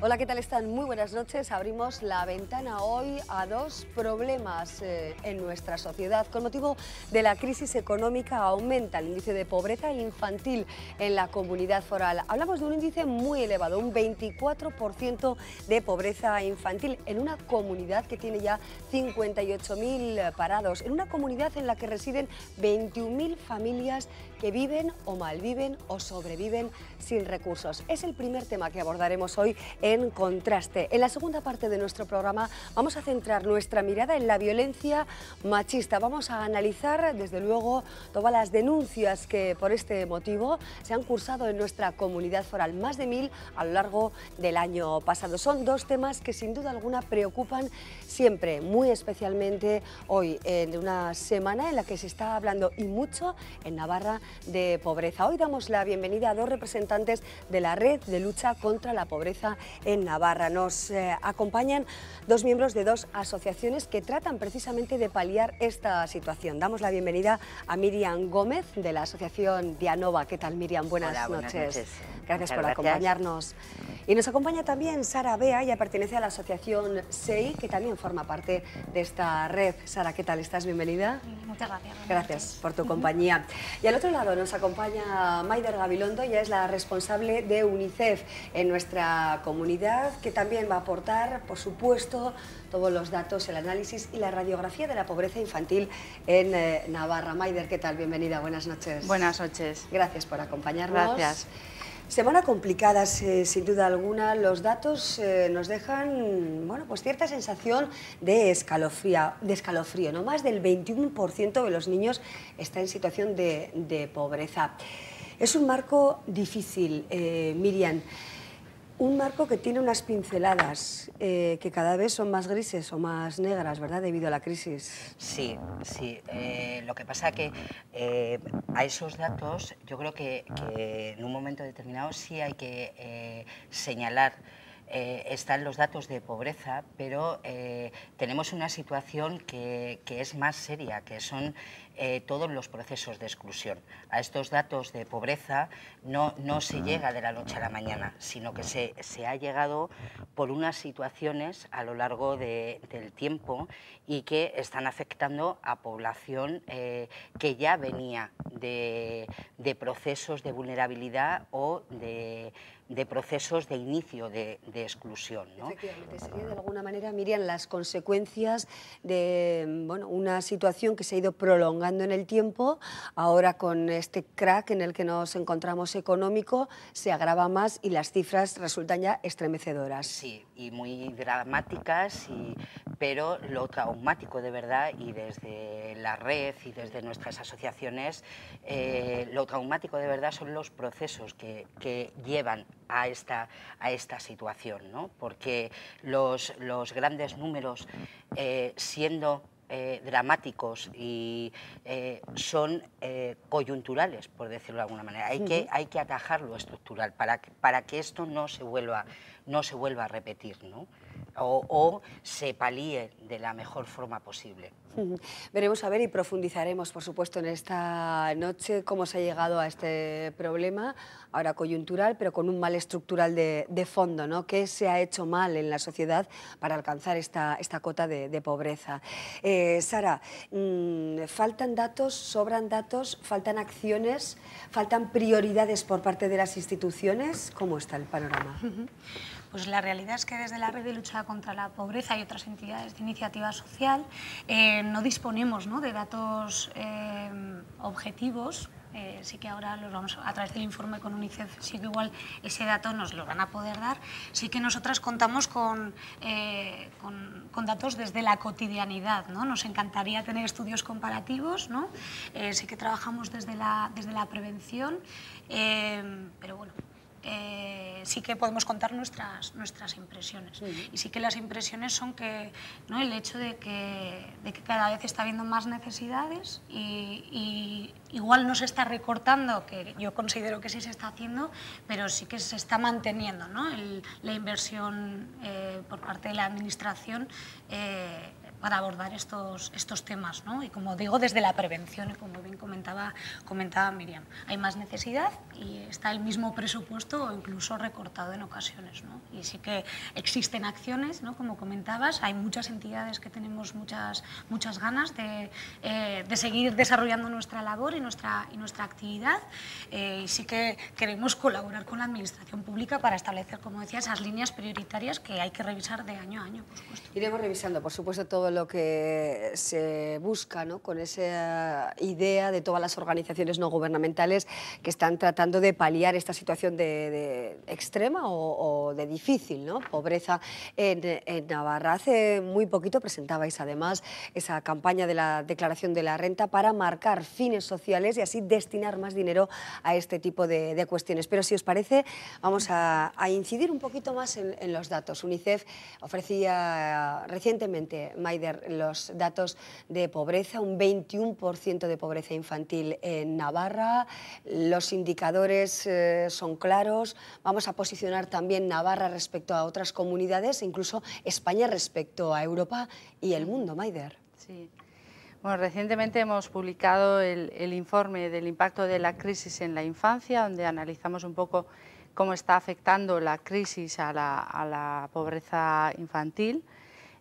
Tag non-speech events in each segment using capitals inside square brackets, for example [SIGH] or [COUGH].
Hola, ¿qué tal están? Muy buenas noches. Abrimos la ventana hoy a dos problemas eh, en nuestra sociedad. Con motivo de la crisis económica aumenta el índice de pobreza infantil en la comunidad foral. Hablamos de un índice muy elevado, un 24% de pobreza infantil en una comunidad que tiene ya 58.000 parados, en una comunidad en la que residen 21.000 familias que viven o malviven o sobreviven sin recursos. Es el primer tema que abordaremos hoy en Contraste. En la segunda parte de nuestro programa vamos a centrar nuestra mirada en la violencia machista. Vamos a analizar, desde luego, todas las denuncias que por este motivo se han cursado en nuestra comunidad foral, más de mil a lo largo del año pasado. Son dos temas que sin duda alguna preocupan siempre, muy especialmente hoy, en una semana en la que se está hablando y mucho en Navarra de pobreza. Hoy damos la bienvenida a dos representantes de la Red de Lucha contra la Pobreza en Navarra. Nos eh, acompañan dos miembros de dos asociaciones que tratan precisamente de paliar esta situación. Damos la bienvenida a Miriam Gómez de la Asociación Dianova. ¿Qué tal Miriam? Buenas, noches. Gracias por acompañarnos. Y nos acompaña también Sara Bea, ella pertenece a la asociación SEI, que también forma parte de esta red. Sara, ¿qué tal estás? Bienvenida. Muchas gracias. Gracias por tu compañía. Y al otro lado nos acompaña Maider Gabilondo, ella es la responsable de UNICEF en nuestra comunidad, que también va a aportar, por supuesto, todos los datos, el análisis y la radiografía de la pobreza infantil en eh, Navarra. Maider, ¿qué tal? Bienvenida, buenas noches. Buenas noches. Gracias por acompañarnos. Gracias. Semana complicada, sin duda alguna. Los datos eh, nos dejan bueno, pues cierta sensación de, de escalofrío. ¿no? Más del 21% de los niños está en situación de, pobreza. Es un marco difícil, eh, Miriam. Un marco que tiene unas pinceladas eh, que cada vez son más grises o más negras, ¿verdad? Debido a la crisis. Sí, sí. Eh, lo que pasa que eh, a esos datos yo creo que, en un momento determinado sí hay que señalar. están los datos de pobreza, pero tenemos una situación que, que es más seria, que son eh, todos los procesos de exclusión. A estos datos de pobreza no, no se llega de la noche a la mañana, sino que se, ha llegado por unas situaciones a lo largo del tiempo y que están afectando a población eh, que ya venía de, procesos de vulnerabilidad o de procesos de inicio de, exclusión. de alguna manera, Miriam, las consecuencias de una situación que se ha ido prolongando en el tiempo. Ahora con este crack en el que nos encontramos económico se agrava más y las cifras resultan ya estremecedoras. Sí, y muy dramáticas, pero lo traumático de verdad y desde la red y desde nuestras asociaciones, eh, lo traumático de verdad son los procesos que, llevan a esta, a esta situación, porque los, los grandes números eh, siendo eh, dramáticos y eh, son eh, coyunturales, por decirlo de alguna manera. Hay, que, hay que atajar lo estructural para que, para que esto no se vuelva, no se vuelva a repetir. ¿no? o, se palíe de la mejor forma posible. [LAUGHS] Veremos a ver y profundizaremos, por supuesto, en esta noche cómo se ha llegado a este problema, ahora coyuntural, pero con un mal estructural de, fondo, ¿no? ¿Qué se ha hecho mal en la sociedad para alcanzar esta, esta cota de, pobreza? Eh, Sara, mm, faltan datos, sobran datos, faltan acciones, faltan prioridades por parte de las instituciones. ¿Cómo está el panorama? [LAUGHS] Pues la realidad es que desde la Red de Lucha contra la Pobreza y otras entidades de iniciativa social eh, no disponemos de datos eh, objetivos eh, sí que ahora los vamos a través del informe con UNICEF, sí que igual ese dato nos lo van a poder dar. Sí que nosotras contamos con, con, datos desde la cotidianidad, ¿no? Nos encantaría tener estudios comparativos, ¿no? sí que trabajamos desde la, desde la prevención, pero bueno, eh, sí que podemos contar nuestras, nuestras impresiones. Y sí que las impresiones son que el hecho de que, cada vez está habiendo más necesidades y, igual no se está recortando, que yo considero que sí se está haciendo, pero sí que se está manteniendo ¿no? la inversión eh, por parte de la Administración. Eh, para abordar estos, estos temas. ¿no? Y como digo, desde la prevención, como bien comentaba, comentaba Miriam, hay más necesidad y está el mismo presupuesto o incluso recortado en ocasiones. ¿no? Y sí que existen acciones, ¿no? como comentabas, hay muchas entidades que tenemos muchas, muchas ganas de, eh, de seguir desarrollando nuestra labor y nuestra, y nuestra actividad. Eh, y sí que queremos colaborar con la Administración Pública para establecer, como decía, esas líneas prioritarias que hay que revisar de año a año, por supuesto. Iremos revisando, por supuesto, todo lo que se busca ¿no? con esa idea de todas las organizaciones no gubernamentales que están tratando de paliar esta situación de, extrema o, de difícil ¿no? pobreza en, Navarra. Hace muy poquito presentabais además esa campaña de la declaración de la renta para marcar fines sociales y así destinar más dinero a este tipo de, cuestiones. Pero si os parece, vamos a, incidir un poquito más en, los datos. UNICEF ofrecía eh, recientemente, los datos de pobreza, un 21% de pobreza infantil en Navarra, los indicadores eh, son claros, vamos a posicionar también Navarra respecto a otras comunidades, incluso España respecto a Europa y el mundo, Maider. Sí. Bueno, recientemente hemos publicado el, informe del impacto de la crisis en la infancia, donde analizamos un poco cómo está afectando la crisis a la pobreza infantil.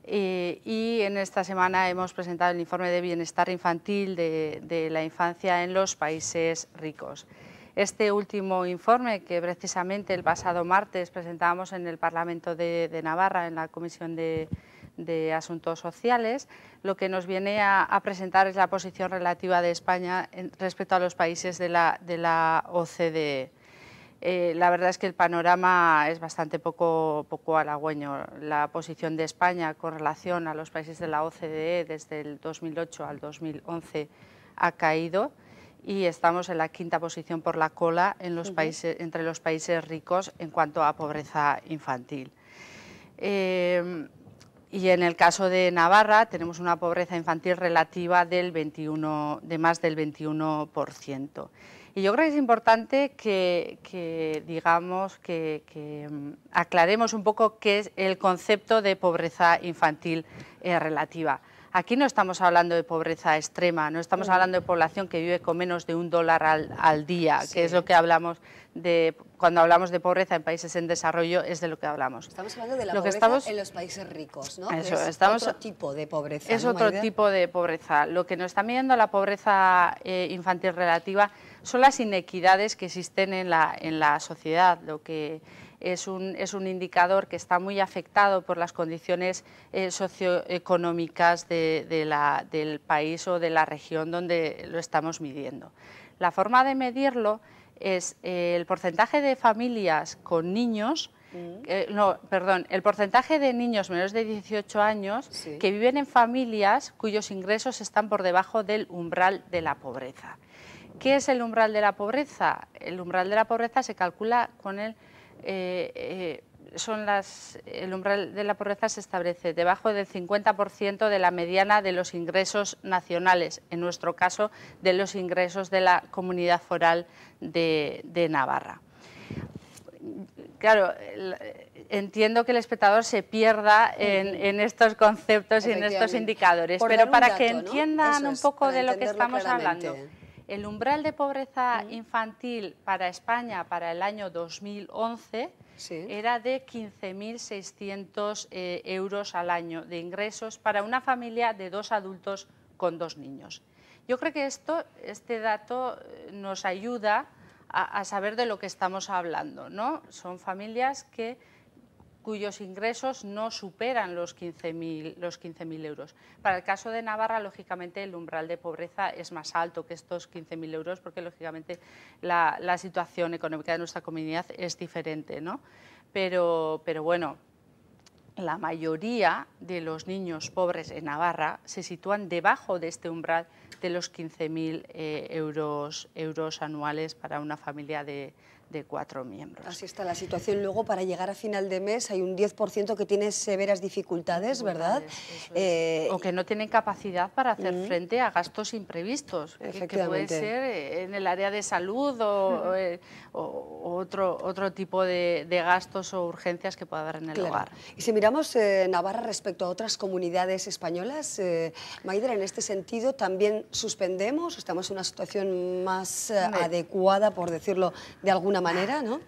Eh, y en esta semana hemos presentado el informe de bienestar infantil de, la infancia en los países ricos. Este último informe, que precisamente el pasado martes presentábamos en el Parlamento de, Navarra, en la Comisión de, Asuntos Sociales, lo que nos viene a, presentar es la posición relativa de España respecto a los países de la OCDE. Eh, la verdad es que el panorama es bastante poco, halagüeño. La posición de España con relación a los países de la OCDE desde el 2008 al 2011 ha caído y estamos en la quinta posición por la cola entre los países ricos en cuanto a pobreza infantil. Eh, y en el caso de Navarra tenemos una pobreza infantil relativa de más del 21%. Y yo creo que es importante que, digamos, que, mm, aclaremos un poco qué es el concepto de pobreza infantil eh, relativa. Aquí no estamos hablando de pobreza extrema, no estamos mm. hablando de población que vive con menos de un dólar al, día, que es lo que hablamos de cuando hablamos de pobreza en países en desarrollo es de lo que hablamos. Estamos hablando de la pobreza en los países ricos, ¿no? es otro tipo de pobreza. Es otro tipo de pobreza. Lo que nos está midiendo la pobreza eh, infantil relativa son las inequidades que existen en la, sociedad, lo que es un, indicador que está muy afectado por las condiciones eh, socioeconómicas del país o de la región donde lo estamos midiendo. La forma de medirlo es eh, el porcentaje de familias con niños mm. eh, no, perdón, el porcentaje de niños menores de 18 años que viven en familias cuyos ingresos están por debajo del umbral de la pobreza. ¿Qué es el umbral de la pobreza? El umbral de la pobreza se calcula con el... Eh, eh, son las, el umbral de la pobreza se establece debajo del 50% de la mediana de los ingresos nacionales, en nuestro caso de los ingresos de la comunidad foral de, Navarra. Claro, entiendo que el espectador se pierda en, estos conceptos y en estos indicadores, pero para que entiendan un poco de lo que estamos hablando el umbral de pobreza infantil para España para el año 2011 era de 15.600 eh, euros al año de ingresos para una familia de dos adultos con dos niños. Yo creo que esto, este dato eh, nos ayuda a, a saber de lo que estamos hablando. ¿no? Son familias que cuyos ingresos no superan los 15.000 los 15 euros. Para el caso de Navarra, lógicamente, el umbral de pobreza es más alto que estos 15.000 euros porque, lógicamente, la, situación económica de nuestra comunidad es diferente. ¿no? Pero, pero bueno, la mayoría de los niños pobres en Navarra se sitúan debajo de este umbral de los 15.000 eh, euros anuales para una familia de, de cuatro miembros. Así está la situación. Luego, para llegar a final de mes, hay un 10% que tiene severas dificultades, ¿verdad? Eh, o que no tienen capacidad para hacer frente a gastos imprevistos, que, puede ser eh, en el área de salud o, eh, otro, otro tipo de, gastos o urgencias que pueda haber en el hogar. Y si miramos Navarra respecto a otras comunidades españolas, Maidra, en este sentido, ¿también suspendemos? ¿Estamos en una situación más adecuada, por decirlo de alguna manera, ¿no?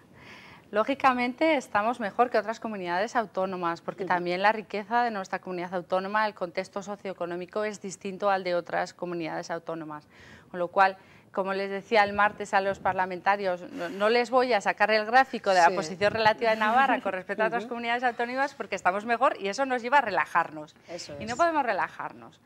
Lógicamente estamos mejor que otras comunidades autónomas, porque también la riqueza de nuestra comunidad autónoma, el contexto socioeconómico es distinto al de otras comunidades autónomas. Con lo cual, como les decía el martes a los parlamentarios, no, les voy a sacar el gráfico de la posición relativa de Navarra con respecto a otras comunidades autónomas porque estamos mejor y eso nos lleva a relajarnos. y no podemos relajarnos,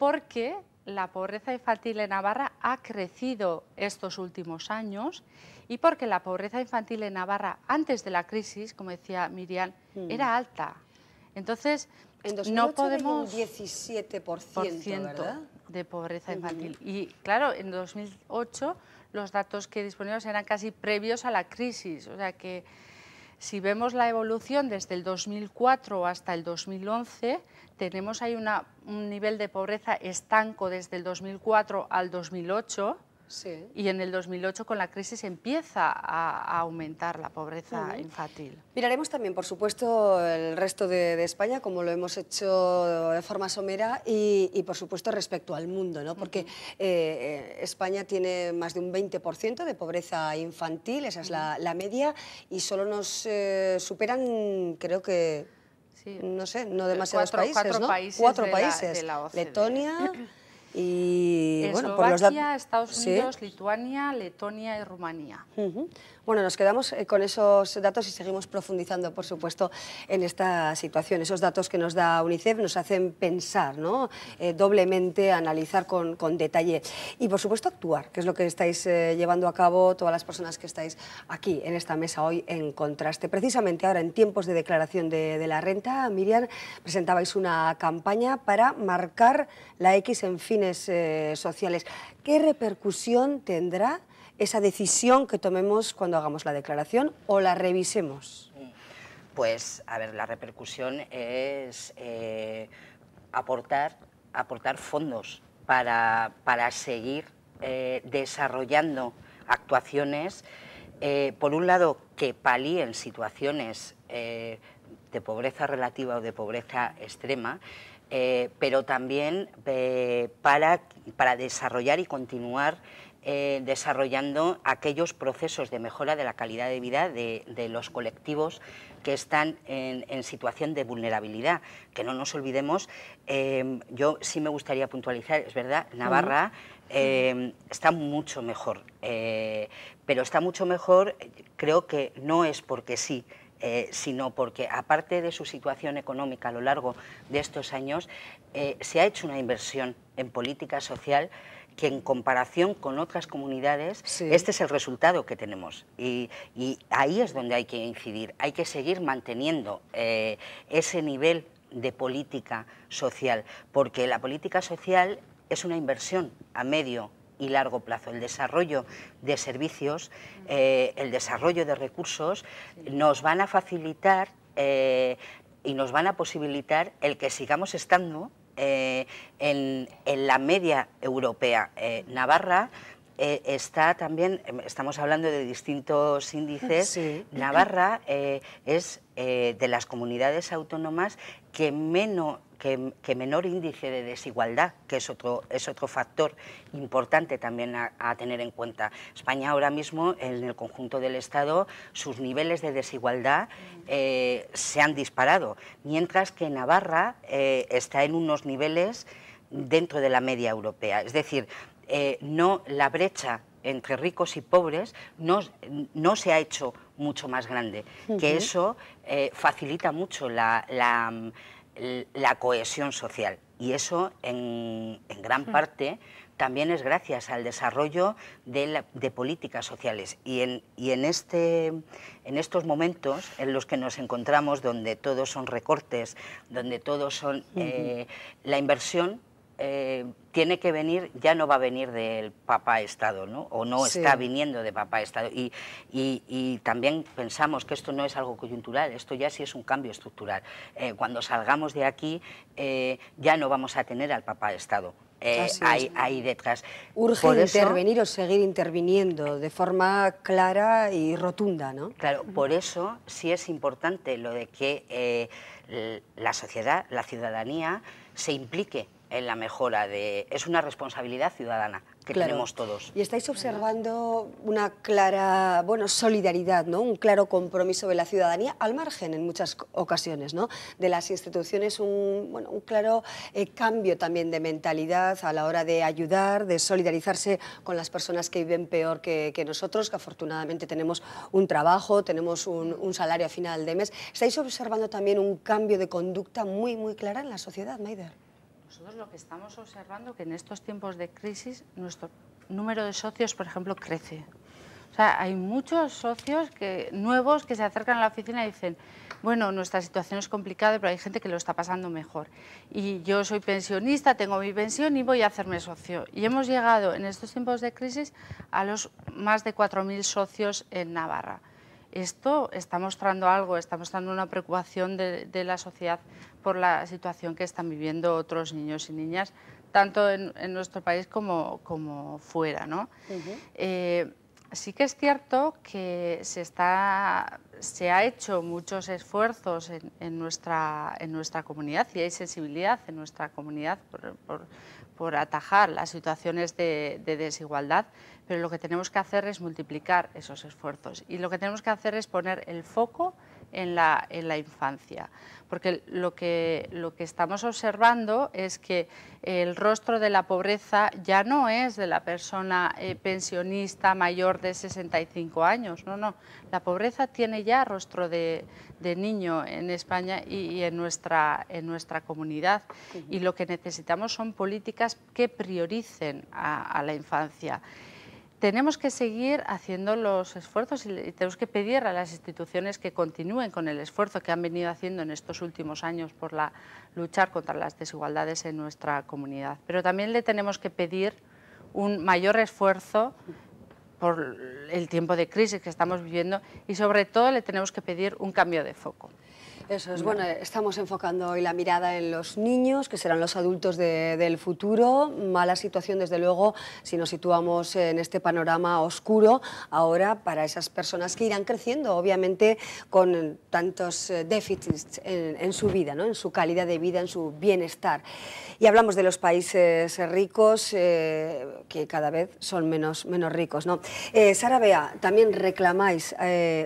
porque la pobreza infantil en Navarra ha crecido estos últimos años y porque la pobreza infantil en Navarra antes de la crisis, como decía Miriam, mm. era alta. Entonces, en 2008 no podemos... Un 17%, de pobreza infantil. Y claro, en 2008 los datos que disponíamos eran casi previos a la crisis. O sea que si vemos la evolución desde el 2004 hasta el 2011, tenemos ahí un nivel de pobreza estanco desde el 2004 al 2008 y en el 2008, con la crisis, empieza a, aumentar la pobreza infantil. Miraremos también, por supuesto, el resto de, España, como lo hemos hecho de forma somera, y, por supuesto respecto al mundo, porque eh, España tiene más de un 20% de pobreza infantil, esa es la, media, y solo nos eh, superan, creo que... No sé, no demasiados países, cuatro países, Letonia, [CLEARS THROAT] Eslovaquia, Estados Unidos, Lituania, Letonia y Rumanía. Bueno, nos quedamos eh, con esos datos y seguimos profundizando, por supuesto, en esta situación. Esos datos que nos da UNICEF nos hacen pensar, ¿no? Eh, doblemente, analizar con, detalle y, por supuesto, actuar, que es lo que estáis eh, llevando a cabo todas las personas que estáis aquí en esta mesa hoy en contraste. Precisamente ahora, en tiempos de declaración de, la renta, Miriam, presentabais una campaña para marcar la X en fines sociales. ¿Qué repercusión tendrá esa decisión que tomemos cuando hagamos la declaración o la revisemos? Pues, a ver, la repercusión es eh, aportar, aportar fondos para, para seguir eh, desarrollando actuaciones, eh, por un lado, que palíen situaciones de pobreza relativa o de pobreza extrema, pero también para, para desarrollar y continuar eh, desarrollando aquellos procesos de mejora de la calidad de vida de, los colectivos que están en, situación de vulnerabilidad. Que no nos olvidemos, eh, yo sí me gustaría puntualizar, es verdad, Navarra eh, está mucho mejor, pero está mucho mejor, creo que no es porque sí, sino porque aparte de su situación económica a lo largo de estos años, se ha hecho una inversión en política social que en comparación con otras comunidades, este es el resultado que tenemos. Y, ahí es donde hay que incidir. Hay que seguir manteniendo eh, ese nivel de política social, porque la política social es una inversión a medio y largo plazo. El desarrollo de servicios, eh, el desarrollo de recursos nos van a facilitar eh, y nos van a posibilitar el que sigamos estando eh, en, la media europea. Eh, Navarra eh, está también, em, estamos hablando de distintos índices, Navarra es de las comunidades autónomas que menos que, menor índice de desigualdad, que es otro, es otro factor importante también a, tener en cuenta. España ahora mismo, en el conjunto del Estado, sus niveles de desigualdad eh, se han disparado, mientras que Navarra eh, está en unos niveles dentro de la media europea. Es decir, eh, no la brecha entre ricos y pobres no, no se ha hecho mucho más grande, que eso facilita mucho la, la la cohesión social. Y eso, en, gran mm. parte, también es gracias al desarrollo de, políticas sociales. Y, en, este, en estos momentos en los que nos encontramos, donde todos son recortes, donde todos son... Eh, la inversión eh, tiene que venir, ya no va a venir del Papa Estado, ¿no? O no está viniendo de Papa Estado. Y, también pensamos que esto no es algo coyuntural, esto ya sí es un cambio estructural. Eh, cuando salgamos de aquí, eh, ya no vamos a tener al Papa Estado. ahí, detrás. Urge intervenir o seguir interviniendo de forma clara y rotunda, ¿no? Claro, por eso sí es importante lo de que la sociedad, la ciudadanía, se implique en la mejora de... Es una responsabilidad ciudadana que tenemos todos. Y estáis observando una clara, bueno, solidaridad, ¿no? Un claro compromiso de la ciudadanía al margen en muchas ocasiones, ¿no? De las instituciones, un, bueno, un claro eh, cambio también de mentalidad a la hora de ayudar, de solidarizarse con las personas que viven peor que, nosotros, que afortunadamente tenemos un trabajo, tenemos un, un salario a final de mes. Estáis observando también un cambio de conducta muy, muy clara en la sociedad, Maider nosotros lo que estamos observando que en estos tiempos de crisis nuestro número de socios, por ejemplo, crece. O sea, hay muchos socios que, nuevos que se acercan a la oficina y dicen, bueno, nuestra situación es complicada, pero hay gente que lo está pasando mejor. Y yo soy pensionista, tengo mi pensión y voy a hacerme socio. Y hemos llegado en estos tiempos de crisis a los más de 4.000 socios en Navarra esto está mostrando algo, está mostrando una preocupación de, la sociedad por la situación que están viviendo otros niños y niñas, tanto en, nuestro país como, fuera. Eh, sí que es cierto que se, ha hecho muchos esfuerzos en, nuestra, comunidad y hay sensibilidad en nuestra comunidad por, atajar las situaciones de desigualdad, pero lo que tenemos que hacer es multiplicar esos esfuerzos y lo que tenemos que hacer es poner el foco en la, infancia, porque lo que, estamos observando es que el rostro de la pobreza ya no es de la persona eh, pensionista mayor de 65 años, no, no, la pobreza tiene ya rostro de, niño en España y, en, nuestra, comunidad y lo que necesitamos son políticas que prioricen a la infancia tenemos que seguir haciendo los esfuerzos y tenemos que pedir a las instituciones que continúen con el esfuerzo que han venido haciendo en estos últimos años por la, luchar contra las desigualdades en nuestra comunidad. Pero también le tenemos que pedir un mayor esfuerzo por el tiempo de crisis que estamos viviendo y sobre todo le tenemos que pedir un cambio de foco. Eso es, bueno, estamos enfocando hoy la mirada en los niños, que serán los adultos del futuro. Mala situación, desde luego, si nos situamos en este panorama oscuro ahora para esas personas que irán creciendo, obviamente, con tantos eh, déficits en, su vida, en su calidad de vida, en su bienestar. Y hablamos de los países ricos, eh, que cada vez son menos, menos ricos. ¿no? Eh, Sara Bea, también reclamáis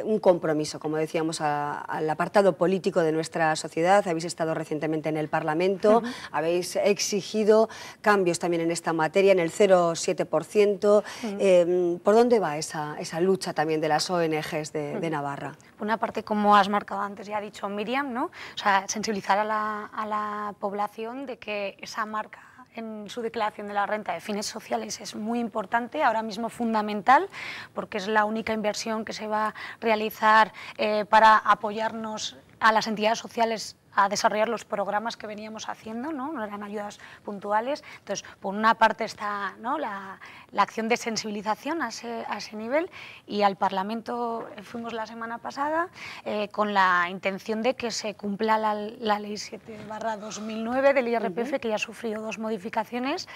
un compromiso, como decíamos, al apartado político de nuestra sociedad. Habéis estado recientemente en el Parlamento, habéis exigido cambios también en esta materia, en el 0,7%. Em, ¿Por dónde va esa, lucha también de las ONGs de, Navarra? Por Navarra? una parte, como has marcado antes, ya ha dicho Miriam, ¿no? sea, sensibilizar a la, población de que esa marca en su declaración de la renta de fines sociales es muy importante, ahora mismo fundamental, porque es la única inversión que se va a realizar eh, para apoyarnos a las entidades sociales a desarrollar los programas que veníamos haciendo, ¿no? eran ayudas puntuales. Entonces, por una parte está ¿no? la, la, acción de sensibilización a ese, a nivel y al Parlamento fuimos la semana pasada eh, con la intención de que se cumpla la, ley 7-2009 del IRPF, que ya ha sufrido dos modificaciones,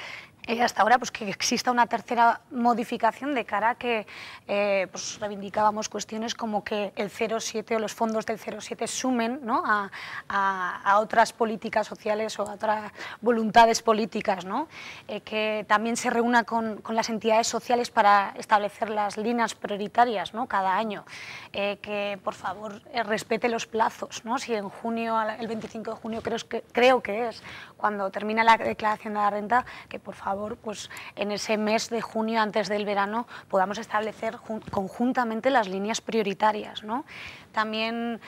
y hasta ahora pues, que exista una tercera modificación de cara a que eh, pues, reivindicábamos cuestiones como que el 0,7 o los fondos del 0,7 sumen ¿no? a a, otras políticas sociales o a otras voluntades políticas, ¿no? Eh, que también se reúna con, las entidades sociales para establecer las líneas prioritarias ¿no? cada año, eh, que por favor eh, respete los plazos, ¿no? si en junio, el 25 de junio creo que, creo que es cuando termina la declaración de la renta, que por favor pues, en ese mes de junio antes del verano podamos establecer conjuntamente las líneas prioritarias. ¿no? También,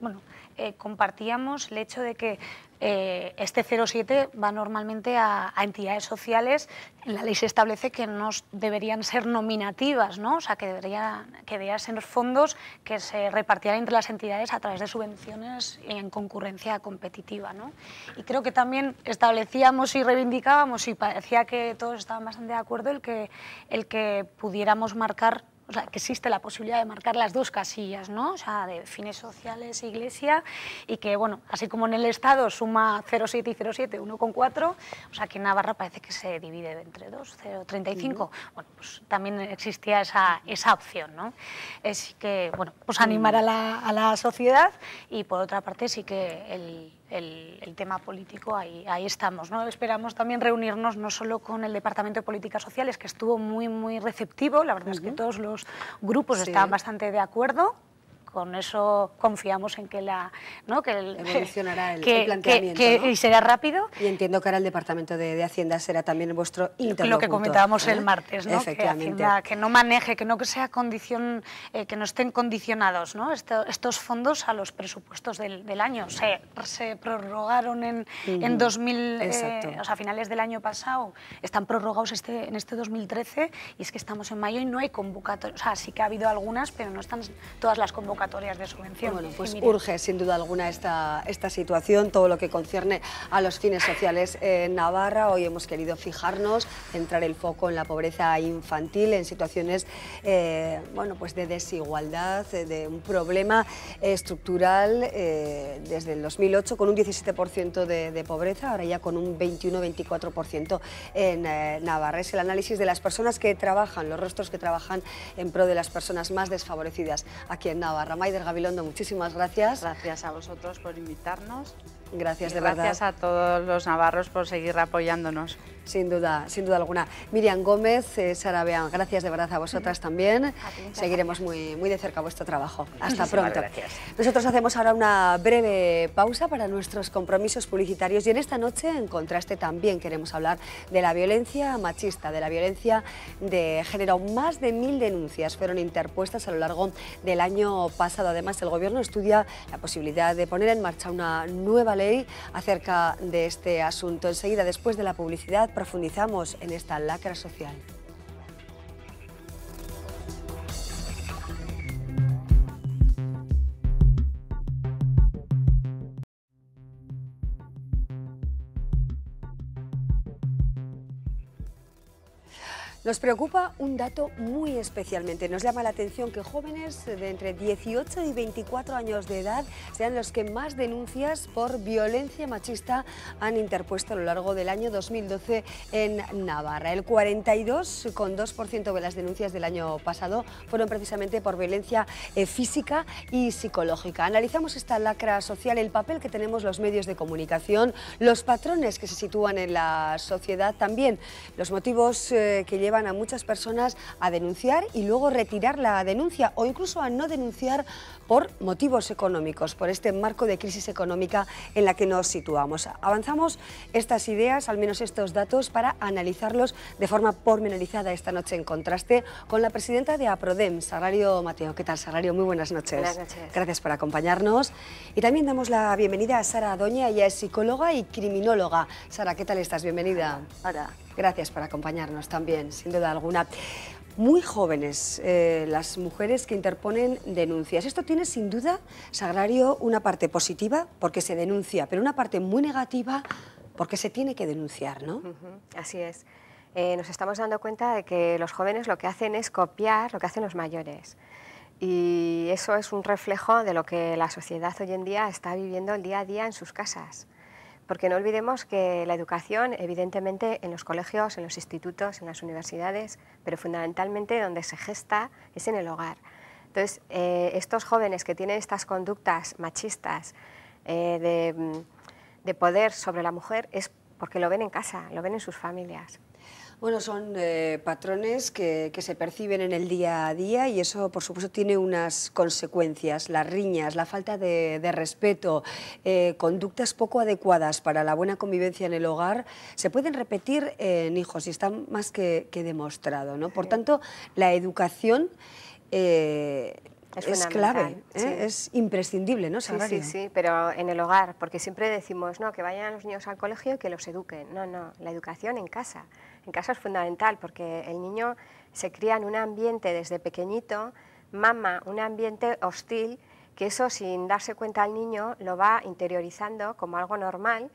bueno, eh, compartíamos el hecho de que eh, este 0,7 va normalmente a, entidades sociales. En la ley se establece que no deberían ser nominativas, ¿no? o sea, que, deberían ser fondos que se repartieran entre las entidades a través de subvenciones en concurrencia competitiva. Y creo que también establecíamos y reivindicábamos, y parecía que todos estaban bastante de acuerdo, el que, el que pudiéramos marcar o sea, que existe la posibilidad de marcar las dos casillas, ¿no? O sea, de fines sociales, iglesia, y que, bueno, así como en el Estado suma 0,7 y 0,7, 1,4, o sea, que en Navarra parece que se divide entre 2, 0,35. Bueno, pues también existía esa, esa opción, ¿no? Es que, bueno, pues animar a la, a la sociedad y, por otra parte, sí que el el, tema político, ahí, estamos. ¿no? Esperamos también reunirnos no solo con el Departamento de Políticas Sociales, que estuvo muy, muy receptivo, la verdad es que todos los grupos estaban bastante de acuerdo, con eso confiamos en que la... Que el, Evolucionará el, [LAUGHS] planteamiento. Que, Y será rápido. Y entiendo que ahora el Departamento de, de Hacienda será también vuestro interlocutor. Lo que comentábamos el martes, Que, Hacienda, que, no maneje, que no que sea condición, eh, que no estén condicionados ¿no? estos fondos a los presupuestos del, año. Se, se, prorrogaron en, en 2000, eh, o sea, a finales del año pasado, están prorrogados este, en este 2013 y es que estamos en mayo y no hay convocatorias. O sea, sí que ha habido algunas, pero no están todas las convocatorias bueno, pues urge sin duda alguna esta, esta situación, todo lo que concierne a los fines sociales en Navarra. Hoy hemos querido fijarnos, centrar el foco en la pobreza infantil, en situaciones eh, bueno, pues de desigualdad, eh, de un problema eh, estructural desde el 2008 con un 17% de, pobreza, ahora ya con un 21-24% en Navarra. Es el análisis de las personas que trabajan, los rostros que trabajan en pro de las personas más desfavorecidas aquí en Navarra. Maider Gabilondo, muchísimas gracias. Gracias a vosotros por invitarnos. Gracias, de Gracias a todos los navarros por seguir apoyándonos. Sin duda, sin duda alguna. Miriam Gómez, eh, Sara gracias de verdad a vosotras también. Seguiremos muy, muy de cerca vuestro trabajo. Hasta pronto. Nosotros hacemos ahora una breve pausa para nuestros compromisos publicitarios y en esta noche, en contraste, también queremos hablar de la violencia machista, de la violencia de género. Más de mil denuncias fueron interpuestas a lo largo del año pasado. Además, el Gobierno estudia la posibilidad de poner en marcha una nueva ley acerca de este asunto. Enseguida, después de la publicidad, profundizamos en esta lacra social. Nos preocupa un dato muy especialmente. Nos llama la atención que jóvenes de entre 18 y 24 años de edad sean los que más denuncias por violencia machista han interpuesto a lo largo del año 2012 en Navarra. El 42,2% de las denuncias del año pasado fueron precisamente por violencia eh, física y psicológica. Analizamos esta lacra social, el papel que tenemos los medios de comunicación, los patrones que se sitúan en la sociedad, también los motivos eh, que llevan van a muchas personas a denunciar y luego retirar la denuncia o incluso a no denunciar por motivos económicos, por este marco de crisis económica en la que nos situamos. Avanzamos estas ideas, al menos estos datos, para analizarlos de forma pormenorizada esta noche en contraste con la presidenta de APRODEM, Sarario Mateo. ¿Qué tal, Sarario? Muy buenas noches. Buenas noches. Gracias por acompañarnos. Y también damos la bienvenida a Sara Doña, ella es psicóloga y criminóloga. Sara, ¿qué tal estás? Bienvenida. Hola. Gracias por acompañarnos también, sin duda alguna. Muy jóvenes eh, las mujeres que interponen denuncias. Esto tiene sin duda, Sagrario, una parte positiva porque se denuncia, pero una parte muy negativa porque se tiene que denunciar, ¿no? Así es. Eh, nos estamos dando cuenta de que los jóvenes lo que hacen es copiar lo que hacen los mayores. Y eso es un reflejo de lo que la sociedad hoy en día está viviendo el día a día en sus casas porque no olvidemos que la educación, evidentemente, en los colegios, en los institutos, en las universidades, pero fundamentalmente donde se gesta es en el hogar. Entonces, eh, estos jóvenes que tienen estas conductas machistas eh, mm, de poder sobre la mujer es porque lo ven en casa, lo ven en sus familias. Bueno, son eh, patrones que, se perciben en el día a día y eso, por supuesto, tiene unas consecuencias, las riñas, la falta de, respeto, eh, conductas poco adecuadas para la buena convivencia en el hogar, se pueden repetir en hijos y está más que, que demostrado. ¿no? Por tanto, la educación... Eh, es, clave, es imprescindible, ¿no? sí, sí, pero en el hogar, porque siempre decimos, no, que vayan los niños al colegio y que los eduquen. No, no, la educación en casa. En casa es fundamental porque el niño se cría en un ambiente desde pequeñito, mama, un ambiente hostil, que eso sin darse cuenta al niño lo va interiorizando como algo normal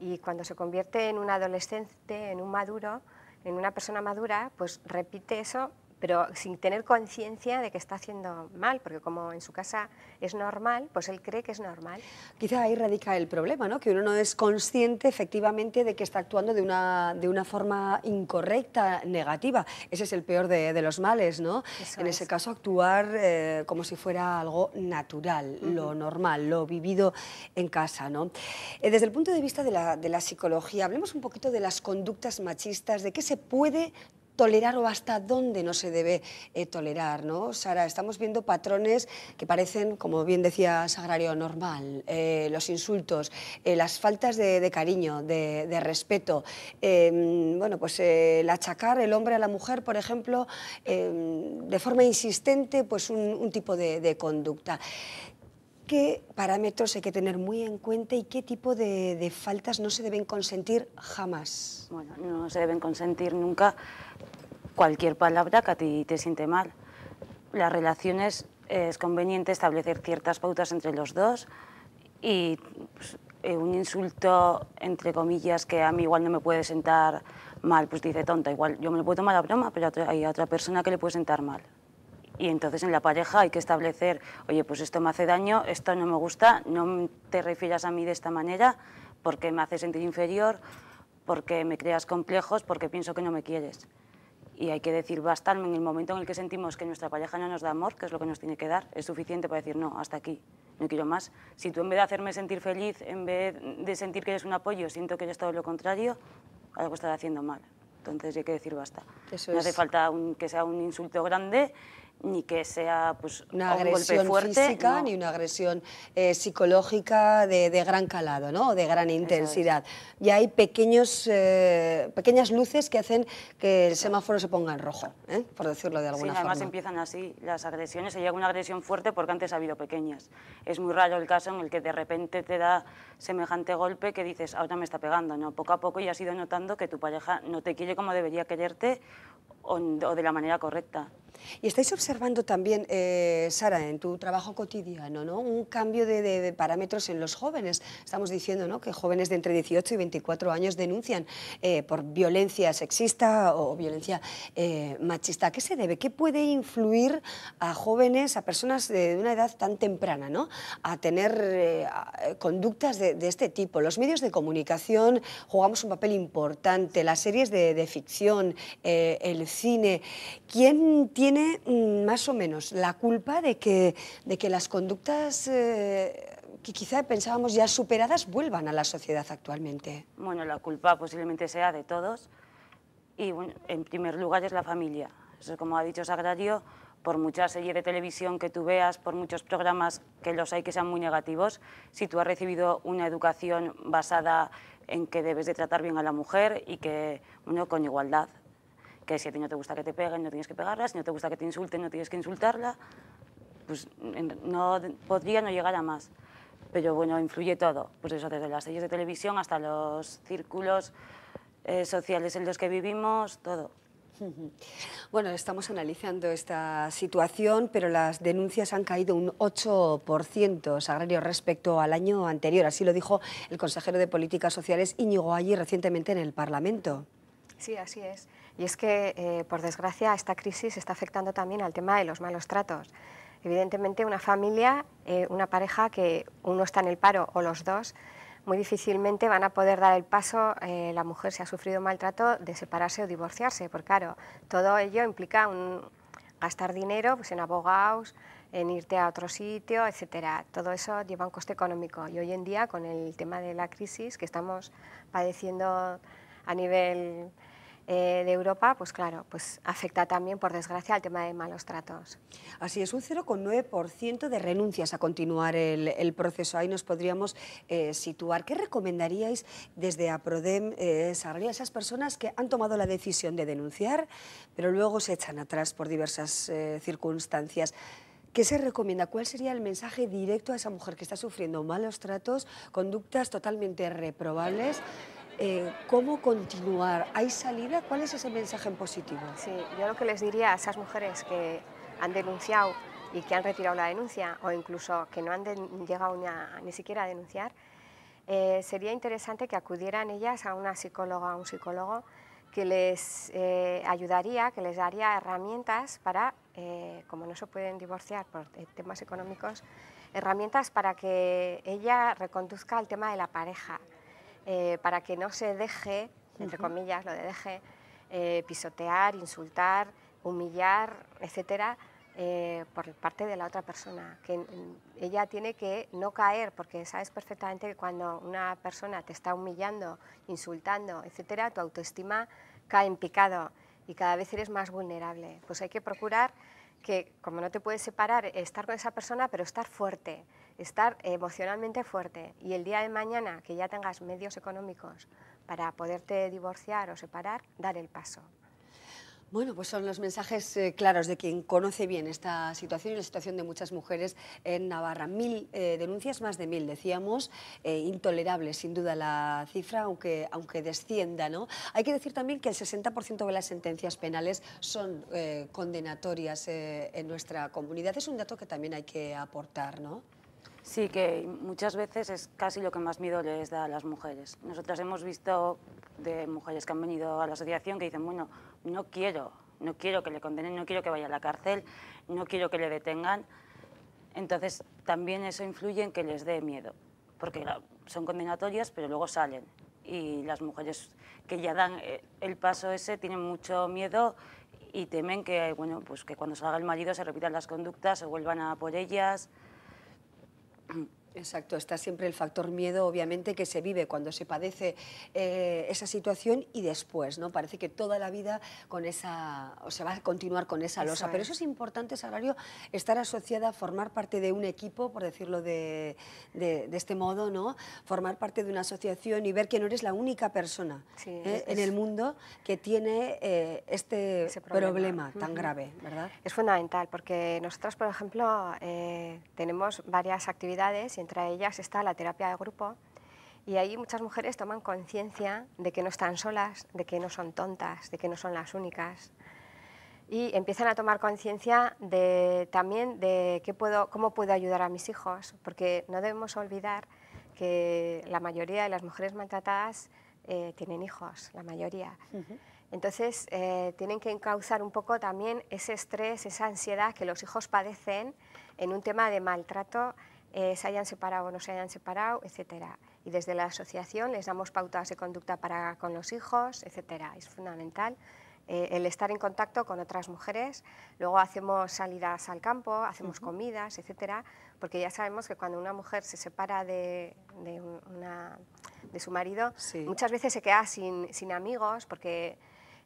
y cuando se convierte en un adolescente, en un maduro, en una persona madura, pues repite eso pero sin tener conciencia de que está haciendo mal, porque como en su casa es normal, pues él cree que es normal. Quizá ahí radica el problema, ¿no? Que uno no es consciente efectivamente de que está actuando de una, de una forma incorrecta, negativa. Ese es el peor de, los males, ¿no? en ese caso, actuar eh, como si fuera algo natural, lo normal, lo vivido en casa, ¿no? Eh, desde el punto de vista de la, de la psicología, hablemos un poquito de las conductas machistas, de qué se puede tolerar o hasta dónde no se debe eh, tolerar, ¿no? Sara, estamos viendo patrones que parecen, como bien decía Sagrario, normal, eh, los insultos, eh, las faltas de, cariño, de, respeto, em, bueno, pues el achacar el hombre a la mujer, por ejemplo, em, de forma insistente, pues un, tipo de conducta. ¿Qué parámetros hay que tener muy en cuenta y qué tipo de, faltas no se deben consentir jamás? Bueno, no se deben consentir nunca cualquier palabra que a ti te siente mal. Las relaciones eh, es conveniente establecer ciertas pautas entre los dos y pues, eh, un insulto, entre comillas, que a mí igual no me puede sentar mal, pues dice tonta, igual yo me lo puedo tomar a broma, pero hay otra persona que le puede sentar mal. Y entonces en la pareja hay que establecer, oye, pues esto me hace daño, esto no me gusta, no te refieras a mí de esta manera porque me hace sentir inferior, porque me creas complejos, porque pienso que no me quieres. Y hay que decir basta en el momento en el que sentimos que nuestra pareja no nos da amor, que es lo que nos tiene que dar, es suficiente para decir no, hasta aquí, no quiero más. Si tú en vez de hacerme sentir feliz, en vez de sentir que eres un apoyo, siento que eres todo lo contrario, algo estás haciendo mal. Entonces hay que decir basta. Eso no hace falta que sea un insulto grande ni que sea pues, una agresión fuerte, física ni una agresión eh, psicológica de, gran calado, ¿no? de gran intensidad. Y hay pequeños, eh, pequeñas luces que hacen que el semáforo se ponga en rojo, ¿eh? por decirlo de alguna sí, Además empiezan así las agresiones, Y llega una agresión fuerte porque antes ha habido pequeñas. Es muy raro el caso en el que de repente te da semejante golpe que dices, ahora me está pegando, ¿no? poco a poco ya has ido notando que tu pareja no te quiere como debería quererte o de la manera correcta. Y estáis observando también, eh, Sara, en tu trabajo cotidiano, ¿no? un cambio de, parámetros en los jóvenes. Estamos diciendo ¿no? que jóvenes de entre 18 y 24 años denuncian eh, por violencia sexista o violencia eh, machista. qué se debe? ¿Qué puede influir a jóvenes, a personas de una edad tan temprana, ¿no? a tener conductas de, de, este tipo? Los medios de comunicación jugamos un papel importante, las series de, ficción, el cine. ¿Quién tiene tiene mm, más o menos la culpa de que, las conductas eh, que quizá pensábamos ya superadas vuelvan a la sociedad actualmente? Bueno, la culpa posiblemente sea de todos y en primer lugar es la familia. como ha dicho Sagrario, por mucha serie de televisión que tú veas, por muchos programas que los hay que sean muy negativos, si tú has recibido una educación basada en que debes de tratar bien a la mujer y que, bueno, con igualdad, que si a ti no te gusta que te peguen, no tienes que pegarla, si no te gusta que te insulten, no tienes que insultarla, pues no, podría no llegar a más. Pero bueno, influye todo, pues eso, desde las series de televisión hasta los círculos eh, sociales en los que vivimos, todo. [LAUGHS] Bueno, estamos analizando esta situación, pero las denuncias han caído un 8% sagrario respecto al año anterior. Así lo dijo el consejero de Políticas Sociales Íñigo Allí recientemente en el Parlamento. Sí, así es. Y es que, eh, por desgracia, esta crisis está afectando también al tema de los malos tratos. Evidentemente, una familia, eh, una pareja que uno está en el paro o los dos, muy difícilmente van a poder dar el paso, eh, la mujer si ha sufrido maltrato, de separarse o divorciarse, porque claro, todo ello implica un, gastar dinero pues, en abogados, en irte a otro sitio, etcétera. Todo eso lleva un coste económico y hoy en día con el tema de la crisis que estamos padeciendo a nivel eh, de Europa, pues claro, pues afecta también, por desgracia, al tema de malos tratos. Así es, un 0,9% de renuncias a continuar el, proceso. Ahí nos podríamos eh, situar. ¿Qué recomendaríais desde APRODEM, eh, a esas personas que han tomado la decisión de denunciar, pero luego se echan atrás por diversas circunstancias? ¿Qué se recomienda? ¿Cuál sería el mensaje directo a esa mujer que está sufriendo malos tratos, conductas totalmente reprobables? Eh, cómo continuar, ¿hay salida? ¿Cuál es ese mensaje en positivo? Sí, yo lo que les diría a esas mujeres que han denunciado y que han retirado la denuncia o incluso que no han llegado ni, ni, siquiera a denunciar, eh, sería interesante que acudieran ellas a una psicóloga o un psicólogo que les eh, ayudaría, que les daría herramientas para, como no se pueden divorciar por temas económicos, herramientas para que ella reconduzca el tema de la pareja, eh, para que no se deje, entre comillas, lo de deje, eh, pisotear, insultar, humillar, etcétera, eh, por parte de la otra persona. Que ella tiene que no caer, porque sabes perfectamente que cuando una persona te está humillando, insultando, etcétera, tu autoestima cae en picado y cada vez eres más vulnerable. Pues hay que procurar que, como no te puedes separar, estar con esa persona, pero estar fuerte estar emocionalmente fuerte y el día de mañana que ya tengas medios económicos para poderte divorciar o separar, dar el paso. Bueno, pues son los mensajes eh, claros de quien conoce bien esta situación y la situación de muchas mujeres en Navarra. Mil eh, denuncias, más de mil, decíamos, eh, intolerable sin duda la cifra, aunque, aunque descienda. ¿no? Hay que decir también que el 60% de las sentencias penales son condenatorias en nuestra comunidad. Es un dato que también hay que aportar, ¿no? Sí, que muchas veces es casi lo que más miedo les da a las mujeres. Nosotras hemos visto de mujeres que han venido a la asociación que dicen, bueno, no quiero, no quiero que le condenen, no quiero que vaya a la cárcel, no quiero que le detengan. Entonces también eso influye en que les dé miedo, porque son condenatorias pero luego salen. Y las mujeres que ya dan eh, el paso ese tienen mucho miedo y temen que, pues que cuando salga el marido se repitan las conductas, se vuelvan a por ellas. 嗯。Exacto, está siempre el factor miedo, obviamente, que se vive cuando se padece eh, esa situación y después, ¿no? Parece que toda la vida con esa, o se va a continuar con esa losa. Pero eso es importante, Salario, estar asociada, formar parte de un equipo, por decirlo de, de, este modo, ¿no? Formar parte de una asociación y ver que no eres la única persona ¿eh? en el mundo que tiene eh, este problema, tan grave, ¿verdad? Es fundamental porque nosotros, por ejemplo, tenemos varias actividades y entre ellas está la terapia de grupo y ahí muchas mujeres toman conciencia de que no están solas, de que no son tontas, de que no son las únicas y empiezan a tomar conciencia de, también de qué puedo, cómo puedo ayudar a mis hijos, porque no debemos olvidar que la mayoría de las mujeres maltratadas eh, tienen hijos, la mayoría. Entonces, eh, tienen que encauzar un poco también ese estrés, esa ansiedad que los hijos padecen en un tema de maltrato eh, se hayan separado o no se hayan separado, etcétera. Y desde la asociación les damos pautas de conducta para con los hijos, etcétera. Es fundamental eh, el estar en contacto con otras mujeres. Luego hacemos salidas al campo, hacemos comidas, etcétera, porque ya sabemos que cuando una mujer se separa de, su marido, muchas veces se queda sin, sin amigos porque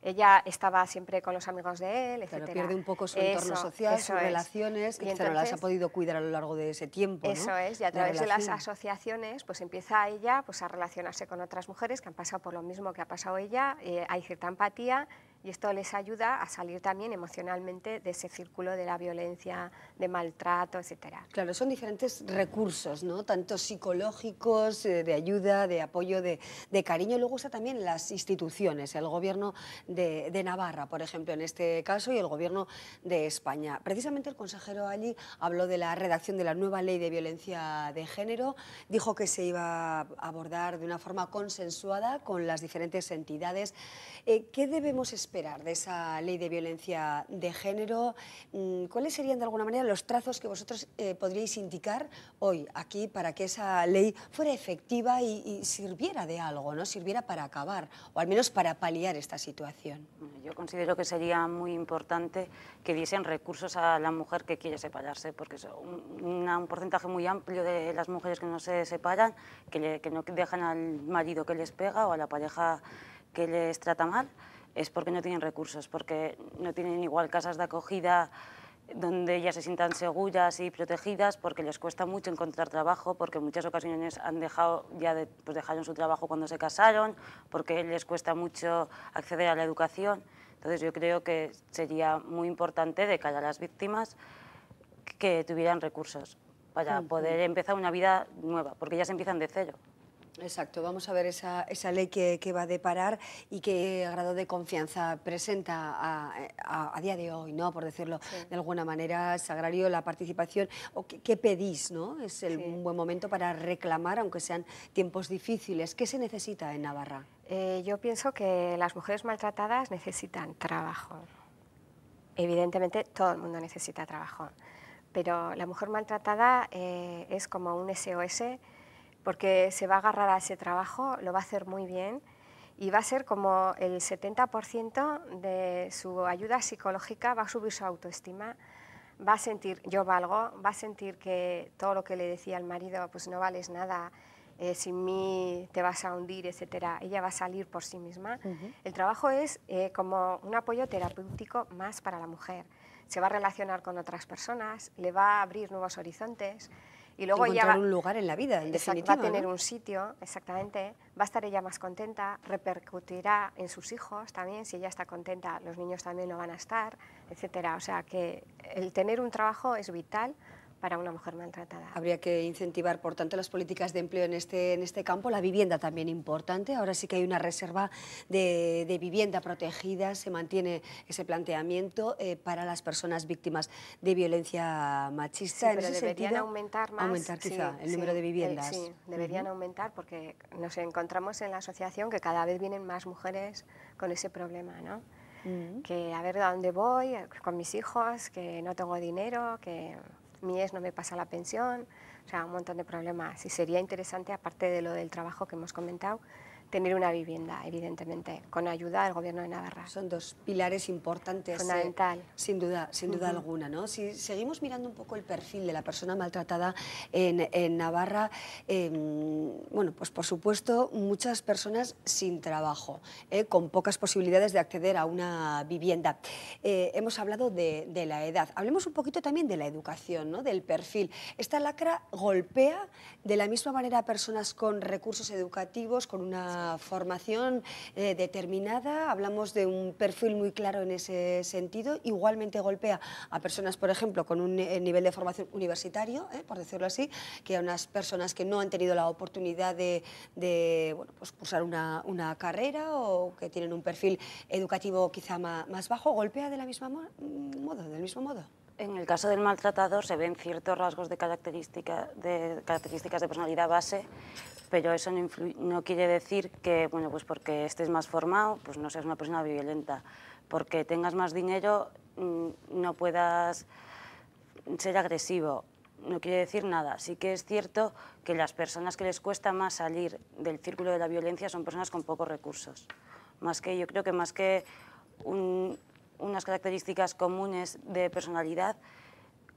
ella estaba siempre con los amigos de él, etc. Pero pierde un poco su entorno social, sus relaciones, y las ha podido cuidar a lo largo de ese tiempo. Eso es, y a través de las asociaciones, pues empieza ella pues, a relacionarse con otras mujeres que han pasado por lo mismo que ha pasado ella, eh, hay cierta empatía y esto les ayuda a salir también emocionalmente de ese círculo de la violencia, de maltrato, etcétera. Claro, son diferentes recursos, ¿no? Tanto psicológicos, eh, de ayuda, de apoyo, de, cariño. Luego está también las instituciones, el gobierno de, Navarra, por ejemplo, en este caso, y el gobierno de España. Precisamente el consejero allí habló de la redacción de la nueva ley de violencia de género, dijo que se iba a abordar de una forma consensuada con las diferentes entidades. Eh, ¿Qué debemos esperar? de esa ley de violencia de género? Mm, ¿Cuáles serían de alguna manera los trazos que vosotros eh, podríais indicar hoy aquí para que esa ley fuera efectiva y, sirviera de algo, ¿no? sirviera para acabar o al menos para paliar esta situación? Yo considero que sería muy importante que diesen recursos a la mujer que quiere separarse, porque es un, porcentaje muy amplio de las mujeres que no se separan, que, que no dejan al marido que les pega o a la pareja que les trata mal es porque no tienen recursos, porque no tienen igual casas de acogida donde ellas se sientan seguras y protegidas, porque les cuesta mucho encontrar trabajo, porque en muchas ocasiones han dejado, ya pues dejaron su trabajo cuando se casaron, porque les cuesta mucho acceder a la educación. Entonces yo creo que sería muy importante de cara a las víctimas que tuvieran recursos para poder empezar una vida nueva, porque ellas empiezan de cero. Exacto, vamos a ver esa, esa ley que, va a deparar y qué grado de confianza presenta a, a, día de hoy, ¿no? por decirlo de alguna manera, Sagrario, la participación, o qué pedís, ¿no? Es el, un buen momento para reclamar, aunque sean tiempos difíciles. ¿Qué se necesita en Navarra? Eh, yo pienso que las mujeres maltratadas necesitan trabajo. Evidentemente, todo el mundo necesita trabajo, pero la mujer maltratada eh, es como un SOS porque se va a agarrar a ese trabajo, lo va a hacer muy bien y va a ser como el 70% de su ayuda psicológica, va a subir su autoestima, va a sentir yo valgo, va a sentir que todo lo que le decía el marido, pues no vales nada, eh, sin mí te vas a hundir, etcétera. Ella va a salir por sí misma. El trabajo es eh, como un apoyo terapéutico más para la mujer. Se va a relacionar con otras personas, le va a abrir nuevos horizontes. Y luego Encontrar un lugar en la vida, en Va a tener un sitio, exactamente. Va a estar ella más contenta, repercutirá en sus hijos también. Si ella está contenta, los niños también lo van a estar, etcétera. O sea que el tener un trabajo es vital para una mujer maltratada. Habría que incentivar, por tanto, las políticas de empleo en este, en este campo. La vivienda también importante. Ahora sí que hay una reserva de, vivienda protegida. Se mantiene ese planteamiento eh, para las personas víctimas de violencia machista. deberían aumentar más. Aumentar el número de eh, viviendas. deberían aumentar porque nos encontramos en la asociación que cada vez vienen más mujeres con ese problema, Que a ver dónde voy, con mis hijos, que no tengo dinero, que mi ex no me pasa la pensión, o sea, un montón de problemas. Y sería interesante, aparte de lo del trabajo que hemos comentado, tener una vivienda, evidentemente, con ayuda del Gobierno de Navarra. Son dos pilares importantes. Eh, Fundamental. sin duda, sin duda alguna. ¿no? Si seguimos mirando un poco el perfil de la persona maltratada en, Navarra, em, bueno, pues por supuesto, muchas personas sin trabajo, eh, con pocas posibilidades de acceder a una vivienda. Eh, hemos hablado de, de, la edad. Hablemos un poquito también de la educación, ¿no? del perfil. Esta lacra golpea de la misma manera a personas con recursos educativos, con una formación eh, determinada, hablamos de un perfil muy claro en ese sentido, igualmente golpea a personas, por ejemplo, con un eh, nivel de formación universitario, eh, por decirlo así, que a unas personas que no han tenido la oportunidad de, bueno, pues cursar una, carrera o que tienen un perfil educativo quizá más, bajo, golpea de la misma mm, modo, del mismo modo. En el caso del maltratado se ven ciertos rasgos de, característica, de características de personalidad base pero eso no, quiere decir que, bueno, pues porque estés más formado, pues no seas una persona violenta, porque tengas más dinero, mm, no puedas ser agresivo, no quiere decir nada. Sí que es cierto que las personas que les cuesta más salir del círculo de la violencia son personas con pocos recursos. Más que, yo creo que más que unas características comunes de personalidad,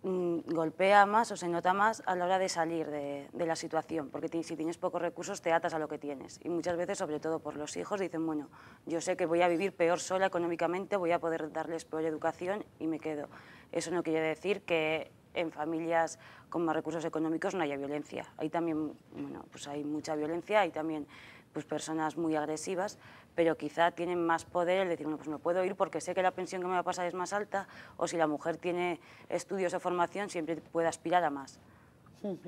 Mm, golpea más o se nota más a la hora de salir de, la situación, porque si tienes pocos recursos te atas a lo que tienes. Y muchas veces, sobre todo por los hijos, dicen, bueno, yo sé que voy a vivir peor sola económicamente, voy a poder darles peor educación y me quedo. Eso no quiere decir que en familias con más recursos económicos no haya violencia. hay también, pues hay mucha violencia, hay también pues, personas muy agresivas, pero quizá tienen más poder el decir, no pues me puedo ir porque sé que la pensión que me va a pasar es más alta, o si la mujer tiene estudios o formación, siempre puede aspirar a más,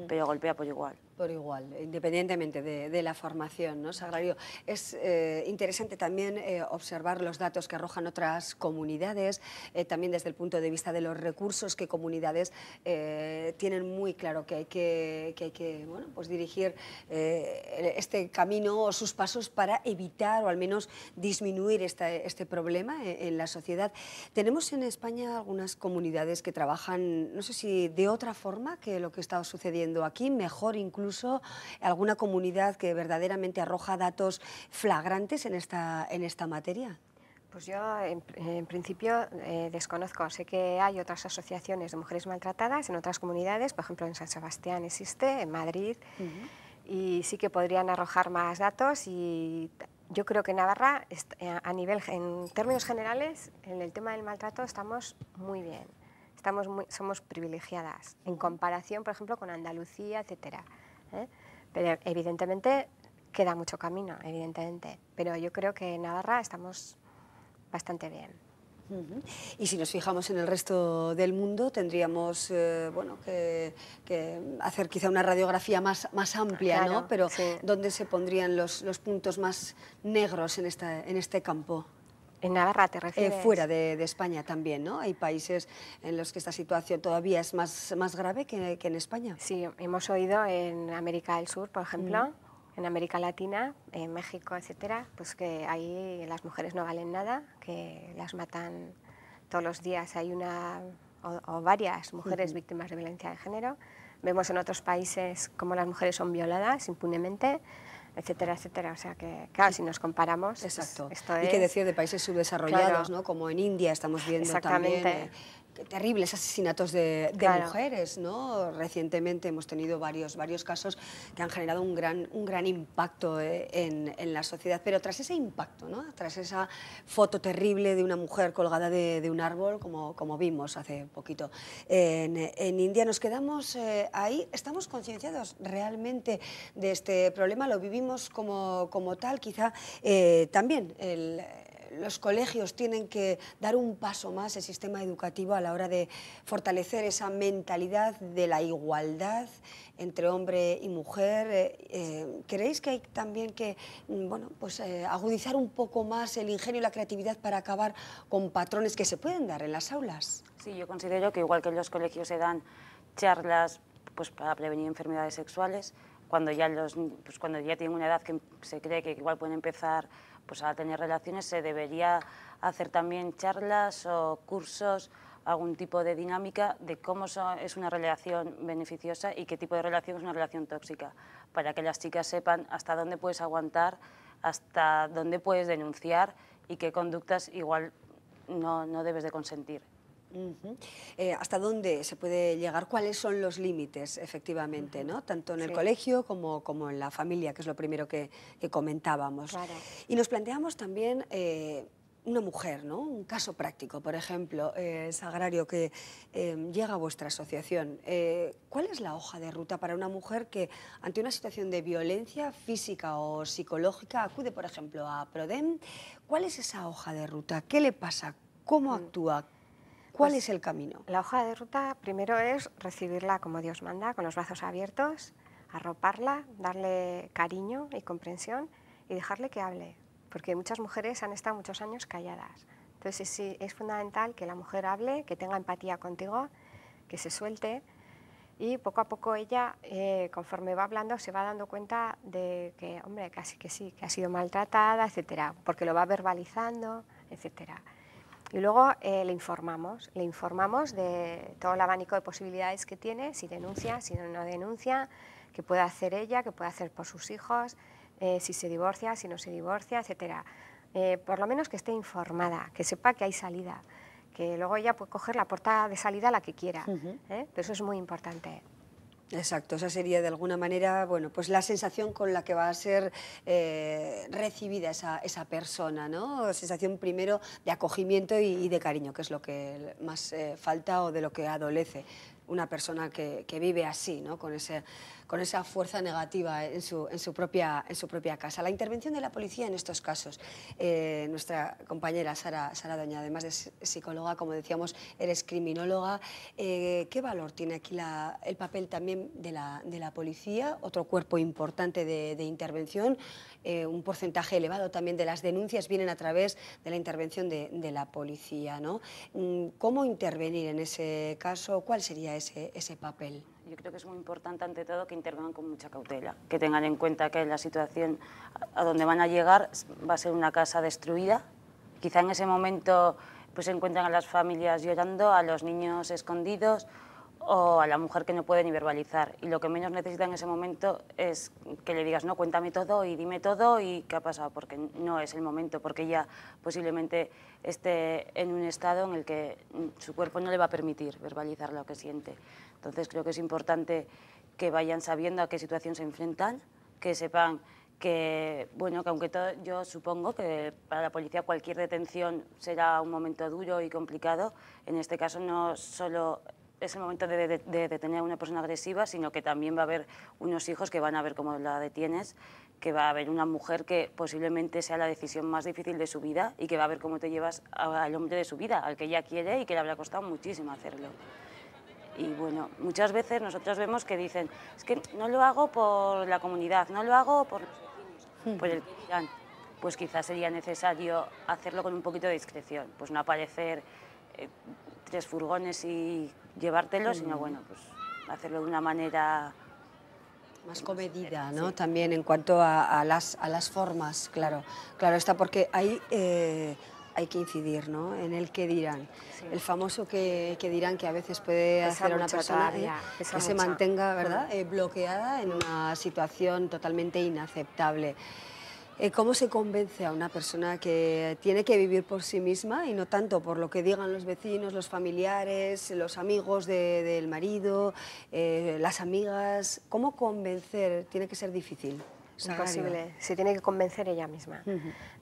pero golpea por igual por igual, independientemente de, la formación, ¿no, Sagrario? Es eh, interesante también eh, observar los datos que arrojan otras comunidades, eh, también desde el punto de vista de los recursos que comunidades tienen muy claro que hay que, hay que bueno, pues dirigir este camino o sus pasos para evitar o al menos disminuir este problema en, en la sociedad. Tenemos en España algunas comunidades que trabajan, no sé si de otra forma que lo que está sucediendo aquí, mejor incluso incluso alguna comunidad que verdaderamente arroja datos flagrantes en esta, en esta materia? Pues yo en, principio eh, desconozco, sé que hay otras asociaciones de mujeres maltratadas en otras comunidades, por ejemplo en San Sebastián existe, en Madrid, y sí que podrían arrojar más datos y yo creo que Navarra, eh, a nivel, en términos generales, en el tema del maltrato estamos muy bien. Estamos somos privilegiadas en comparación, por ejemplo, con Andalucía, etcétera. ¿eh? Pero evidentemente queda mucho camino, evidentemente. Pero yo creo que en Navarra estamos bastante bien. Y si nos fijamos en el resto del mundo, tendríamos eh, bueno, que, hacer quizá una radiografía más, más amplia, ¿no? Pero ¿dónde se pondrían los, los puntos más negros en, esta, en este campo? En Navarra te eh, refieres. fuera de, España también, ¿no? Hay países en los que esta situación todavía es más, más grave que, que en España. Sí, hemos oído en América del Sur, por ejemplo, mm. en América Latina, en México, etcétera, pues que ahí las mujeres no valen nada, que las matan todos los días. Hay una o, varias mujeres víctimas de violencia de género. Vemos en otros países cómo las mujeres son violadas impunemente etcétera, etcétera. O sea que, claro, si nos comparamos... Pues Exacto. que decir de países subdesarrollados, ¿no? Como en India estamos viendo también eh, terribles asesinatos de, mujeres, ¿no? Recientemente hemos tenido varios, varios casos que han generado un gran, un gran impacto eh, en, la sociedad. Pero tras ese impacto, ¿no? tras esa foto terrible de una mujer colgada de, un árbol, como, como vimos hace poquito en, India, nos quedamos eh, ahí. ¿Estamos concienciados realmente de este problema? ¿Lo vivimos como, como tal? Quizá eh, también el los colegios tienen que dar un paso más el sistema educativo a la hora de fortalecer esa mentalidad de la igualdad entre hombre y mujer. Eh, eh, ¿Creéis que hay también que mm, pues, eh, agudizar un poco más el ingenio y la creatividad para acabar con patrones que se pueden dar en las aulas? Sí, yo considero que igual que en los colegios se dan charlas pues, para prevenir enfermedades sexuales, cuando ya, los, pues, cuando ya tienen una edad que se cree que igual pueden empezar pues al tener relaciones se debería hacer también charlas o cursos, algún tipo de dinámica de cómo es una relación beneficiosa y qué tipo de relación es una relación tóxica, para que las chicas sepan hasta dónde puedes aguantar, hasta dónde puedes denunciar y qué conductas igual no debes de consentir. Eh, ¿Hasta dónde se puede llegar? ¿Cuáles son los límites, efectivamente, ¿no? tanto en el colegio como, en la familia, que es lo primero que, comentábamos? Y nos planteamos también... Eh, una mujer, ¿no? Un caso práctico, por ejemplo, eh, Sagrario, que em, llega a vuestra asociación. Eh, ¿Cuál es la hoja de ruta para una mujer que, ante una situación de violencia física o psicológica, acude, por ejemplo, a PRODEM? ¿Cuál es esa hoja de ruta? ¿Qué le pasa? ¿Cómo mm. actúa? ¿Cuál pues es el camino? La hoja de ruta primero es recibirla como Dios manda, con los brazos abiertos, arroparla, darle cariño y comprensión y dejarle que hable, porque muchas mujeres han estado muchos años calladas. Entonces sí, es fundamental que la mujer hable, que tenga empatía contigo, que se suelte y poco a poco ella, eh, conforme va hablando, se va dando cuenta de que, hombre, casi que sí, que ha sido maltratada, etcétera, porque lo va verbalizando, etcétera. Y luego eh, le informamos, le informamos de todo el abanico de posibilidades que tiene, si denuncia, si no denuncia, qué puede hacer ella, qué puede hacer por sus hijos, eh, si se divorcia, si no se divorcia, etcétera. Eh, por lo menos que esté informada, que sepa que hay salida, que luego ella puede coger la puerta de salida la que quiera. eso es muy importante. Exacto, esa sería de alguna manera bueno, pues la sensación con la que va a ser eh, recibida esa, esa, persona, ¿no? sensación primero de acogimiento y, de cariño, que es lo que más eh, falta o de lo que adolece una persona que, que vive así, ¿no? con ese con esa fuerza negativa en su, propia, en su propia casa. La intervención de la policía en estos casos, eh, nuestra compañera Sara, Sara Doña, además de psicóloga, como decíamos, eres criminóloga, eh, ¿qué valor tiene aquí el papel también de la, policía, otro cuerpo importante de, intervención? Eh, un porcentaje elevado también de las denuncias vienen a través de la intervención de, la policía. ¿no? Mm, ¿Cómo intervenir en ese caso? ¿Cuál sería ese, ese papel? yo creo que es muy importante ante todo que intervengan con mucha cautela, que tengan en cuenta que la situación a donde van a llegar va a ser una casa destruida. Quizá en ese momento pues se encuentran a las familias llorando, a los niños escondidos o a la mujer que no puede ni verbalizar. Y lo que menos necesita en ese momento es que le digas, no, cuéntame todo y dime todo y qué ha pasado, porque no es el momento, porque ella posiblemente esté en un estado en el que su cuerpo no le va a permitir verbalizar lo que siente. Entonces creo que es importante que vayan sabiendo a qué situación se enfrentan, que sepan que, bueno, que aunque yo supongo que para la policía cualquier detención será un momento duro y complicado, en este caso no solo es el momento de, de, detener a una persona agresiva, sino que también va a haber unos hijos que van a ver cómo la detienes, que va a haber una mujer que posiblemente sea la decisión más difícil de su vida y que va a ver cómo te llevas al hombre de su vida, al que ella quiere y que le habrá costado muchísimo hacerlo. Y bueno, muchas veces nosotros vemos que dicen, es que no lo hago por la comunidad, no lo hago por por el que Pues quizás sería necesario hacerlo con un poquito de discreción, pues no aparecer eh, tres furgones y llevártelo, sino mm. bueno, pues hacerlo de una manera... Más comedida, ¿no? También en cuanto a, las, a las formas, claro. Claro está, porque hay... Eh, hay que incidir, ¿no? En el que dirán. El famoso que, dirán que a veces puede hacer a una persona ¿eh? que se mantenga, ¿verdad? Eh, bloqueada en una situación totalmente inaceptable. Eh, ¿Cómo se convence a una persona que tiene que vivir por sí misma y no tanto por lo que digan los vecinos, los familiares, los amigos del marido, las amigas? ¿Cómo convencer? Tiene que ser difícil es imposible. Se tiene que convencer ella misma.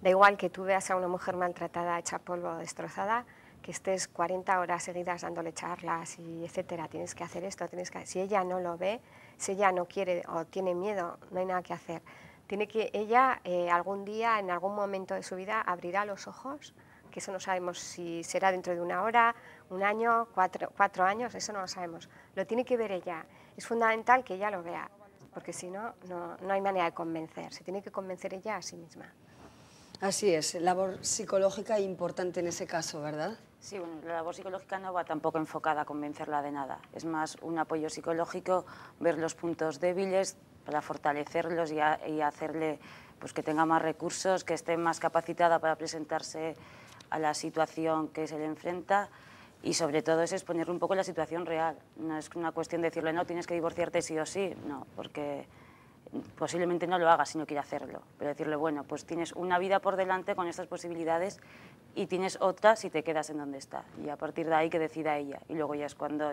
Da igual que tú veas a una mujer maltratada, hecha polvo, destrozada, que estés 40 horas seguidas dándole charlas y etcétera, tienes que hacer esto, tienes que... Si ella no lo ve, si ella no quiere o tiene miedo, no hay nada que hacer. Tiene que ella eh, algún día, en algún momento de su vida, abrirá los ojos, que eso no sabemos si será dentro de una hora, un año, cuatro, cuatro años, eso no lo sabemos. Lo tiene que ver ella. Es fundamental que ella lo vea porque si no, no hay manera de convencer, se tiene que convencer ella a sí misma. Así es, labor psicológica importante en ese caso, ¿verdad? Sí, bueno, la labor psicológica no va tampoco enfocada a convencerla de nada, es más un apoyo psicológico, ver los puntos débiles para fortalecerlos y, y hacerle pues, que tenga más recursos, que esté más capacitada para presentarse a la situación que se le enfrenta y sobre todo es exponerle un poco la situación real. No es una cuestión de decirle, no, tienes que divorciarte sí o sí, no, porque posiblemente no lo haga si no quiere hacerlo, pero decirle, bueno, pues tienes una vida por delante con estas posibilidades y tienes otra si te quedas en donde está. Y a partir de ahí que decida ella. Y luego ya es cuando,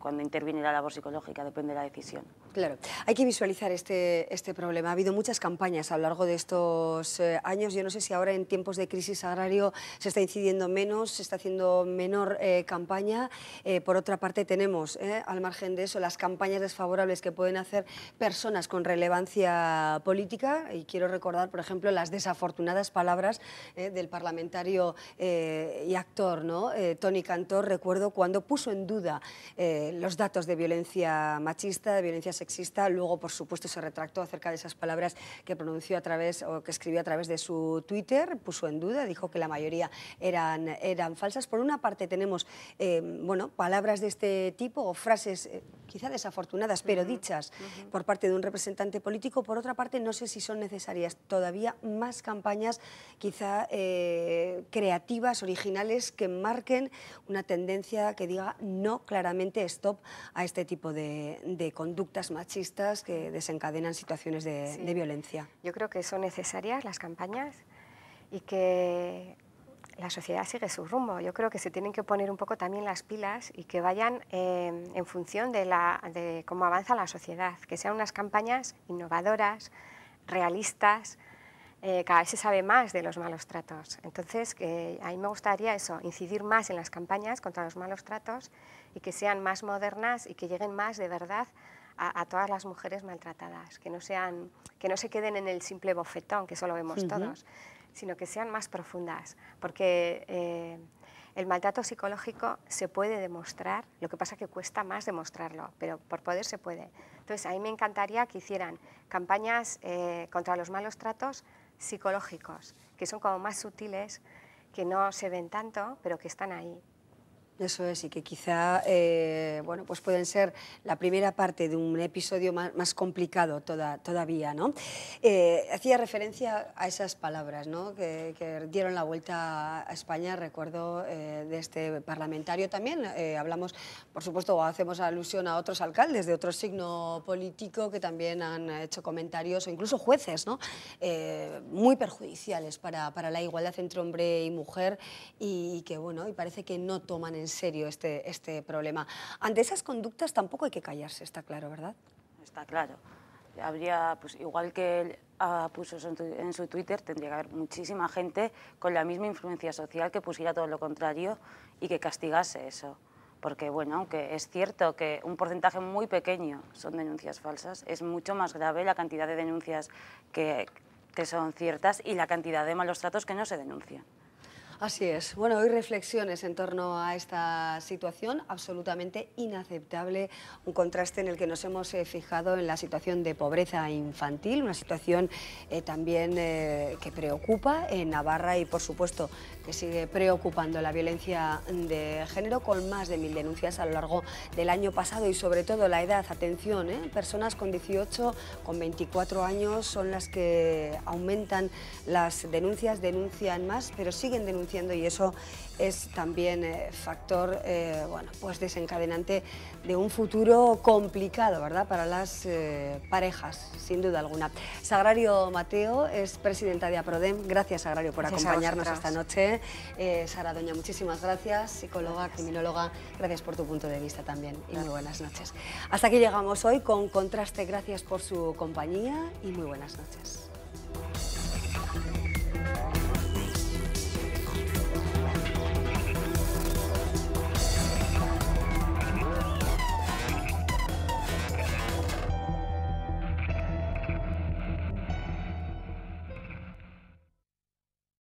cuando interviene la labor psicológica, depende de la decisión. Claro, hay que visualizar este, este problema. Ha habido muchas campañas a lo largo de estos eh, años. Yo no sé si ahora en tiempos de crisis agrario se está incidiendo menos, se está haciendo menor eh, campaña. Eh, por otra parte, tenemos, al margen de eso, las campañas desfavorables que pueden hacer personas con relevancia política. Y quiero recordar, por ejemplo, las desafortunadas palabras del parlamentario y actor ¿no? Tony Cantor, recuerdo, cuando puso en duda los datos de violencia machista, de violencia sexual Luego, por supuesto, se retractó acerca de esas palabras que pronunció a través o que escribió a través de su Twitter, puso en duda, dijo que la mayoría eran, eran falsas. Por una parte tenemos eh, bueno, palabras de este tipo o frases eh, quizá desafortunadas, pero dichas por parte de un representante político. Por otra parte, no sé si son necesarias todavía más campañas quizá eh, creativas, originales, que marquen una tendencia que diga no claramente stop a este tipo de, de conductas machistas que desencadenan situaciones de, violencia. Yo creo que son necesarias las campañas y que la sociedad sigue su rumbo. Yo creo que se tienen que poner un poco también las pilas y que vayan eh, en función de, la, de, cómo avanza la sociedad, que sean unas campañas innovadoras, realistas. Eh, cada vez se sabe más de los malos tratos. Entonces, que a mí me gustaría eso, incidir más en las campañas contra los malos tratos y que sean más modernas y que lleguen más de verdad a, todas las mujeres maltratadas, que no, sean, que no se queden en el simple bofetón, que eso lo vemos todos, sino que sean más profundas, porque eh, el maltrato psicológico se puede demostrar, lo que pasa que cuesta más demostrarlo, pero por poder se puede. Entonces, a mí me encantaría que hicieran campañas eh, contra los malos tratos psicológicos, que son como más sutiles, que no se ven tanto, pero que están ahí. Eso es, y que quizá eh, bueno, pues pueden ser la primera parte de un episodio más, complicado todavía. ¿no? Eh, hacía referencia a esas palabras ¿no? que, dieron la vuelta a España, recuerdo, eh, de este parlamentario también. hablamos, por supuesto, o hacemos alusión a otros alcaldes de otro signo político que también han hecho comentarios, o incluso jueces, ¿no? muy perjudiciales para, la igualdad entre hombre y mujer y, que, bueno, y parece que no toman en en serio este, este problema. Ante esas conductas tampoco hay que callarse, está claro, ¿verdad? Está claro. Habría, pues igual que él ah, puso en, en su Twitter, tendría que haber muchísima gente con la misma influencia social que pusiera todo lo contrario y que castigase eso porque bueno, aunque es cierto que un porcentaje muy pequeño son denuncias falsas, es mucho más grave la cantidad de denuncias que, que son ciertas y la cantidad de malos tratos que no se denuncian. Así es. Bueno, hoy reflexiones en torno a esta situación absolutamente inaceptable, un contraste en el que nos hemos eh, fijado en la situación de pobreza infantil, una situación eh, también eh, que preocupa en Navarra y, por supuesto, que sigue preocupando la violencia de género con más de mil denuncias a lo largo del año pasado y, sobre todo, la edad. Atención, personas con 18, con 24 años son las que aumentan las denuncias, denuncian más, pero siguen denunciando y eso es también eh, factor eh, bueno, pues desencadenante de un futuro complicado ¿verdad? para las eh, parejas, sin duda alguna. Sagrario Mateo es presidenta de APRODEM. Gracias, Sagrario, por acompañarnos esta noche. Sara Doña, muchísimas gracias. Psicóloga, criminóloga, gracias por tu punto de vista también y muy buenas noches. Hasta aquí llegamos hoy con Contraste. Gracias por su compañía y muy buenas noches.